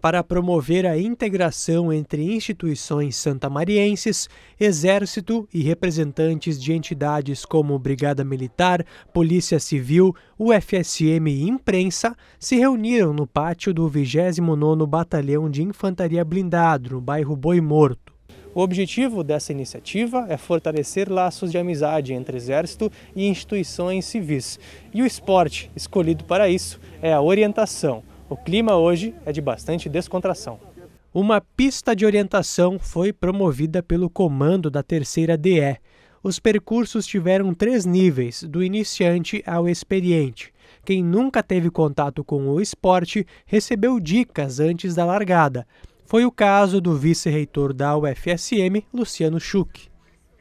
para promover a integração entre instituições santamarienses, exército e representantes de entidades como Brigada Militar, Polícia Civil, UFSM e Imprensa, se reuniram no pátio do 29º Batalhão de Infantaria Blindado, no bairro Boi Morto. O objetivo dessa iniciativa é fortalecer laços de amizade entre exército e instituições civis. E o esporte escolhido para isso é a orientação, o clima hoje é de bastante descontração. Uma pista de orientação foi promovida pelo comando da terceira DE. Os percursos tiveram três níveis, do iniciante ao experiente. Quem nunca teve contato com o esporte recebeu dicas antes da largada. Foi o caso do vice-reitor da UFSM, Luciano Schuch.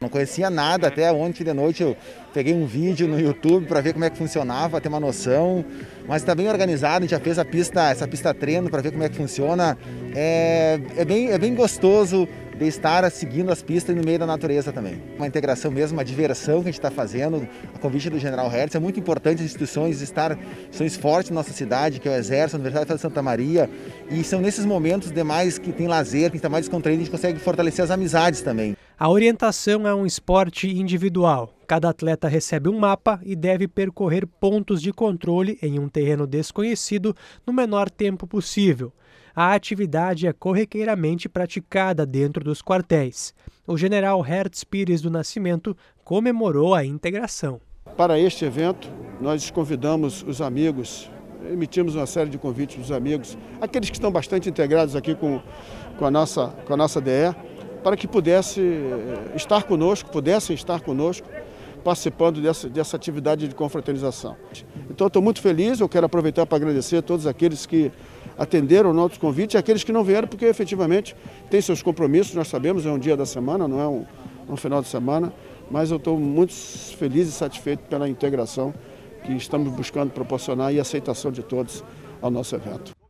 Não conhecia nada, até ontem de noite eu peguei um vídeo no YouTube para ver como é que funcionava, ter uma noção. Mas está bem organizado, a gente já fez a pista, essa pista treino para ver como é que funciona. É, é, bem, é bem gostoso de estar seguindo as pistas e no meio da natureza também. Uma integração mesmo, uma diversão que a gente está fazendo, a convite do General Hertz, é muito importante as instituições estar, instituições fortes na nossa cidade, que é o Exército, a Universidade de Santa Maria, e são nesses momentos demais que tem lazer, que está mais descontraído, a gente consegue fortalecer as amizades também. A orientação é um esporte individual. Cada atleta recebe um mapa e deve percorrer pontos de controle em um terreno desconhecido no menor tempo possível. A atividade é corriqueiramente praticada dentro dos quartéis. O general Hertz Pires do Nascimento comemorou a integração. Para este evento, nós convidamos os amigos, emitimos uma série de convites para os amigos, aqueles que estão bastante integrados aqui com, com, a, nossa, com a nossa DE, para que pudesse eh, estar conosco, pudessem estar conosco, participando dessa, dessa atividade de confraternização. Então, estou muito feliz, eu quero aproveitar para agradecer a todos aqueles que atenderam o nosso convite e aqueles que não vieram, porque efetivamente tem seus compromissos, nós sabemos, é um dia da semana, não é um, um final de semana, mas eu estou muito feliz e satisfeito pela integração que estamos buscando proporcionar e aceitação de todos ao nosso evento.